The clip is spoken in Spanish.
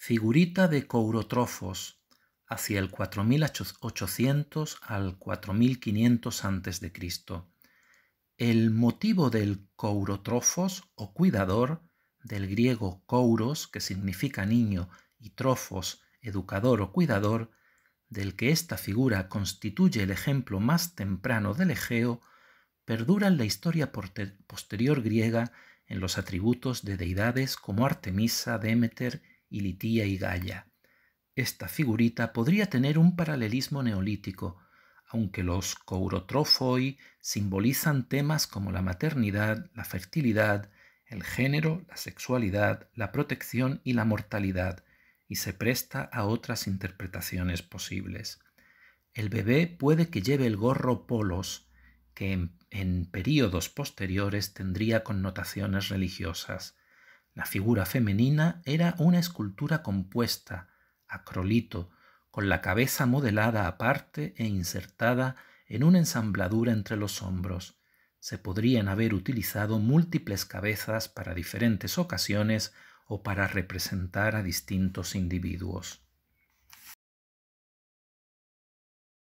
figurita de courotrofos hacia el 4800 al 4500 a.C. El motivo del courotrofos o cuidador, del griego kouros, que significa niño, y trofos, educador o cuidador, del que esta figura constituye el ejemplo más temprano del Egeo, perdura en la historia posterior griega en los atributos de deidades como Artemisa, Demeter y Litía y Gaia. Esta figurita podría tener un paralelismo neolítico, aunque los courotrofoi simbolizan temas como la maternidad, la fertilidad, el género, la sexualidad, la protección y la mortalidad, y se presta a otras interpretaciones posibles. El bebé puede que lleve el gorro polos, que en, en períodos posteriores tendría connotaciones religiosas. La figura femenina era una escultura compuesta, acrolito, con la cabeza modelada aparte e insertada en una ensambladura entre los hombros. Se podrían haber utilizado múltiples cabezas para diferentes ocasiones o para representar a distintos individuos.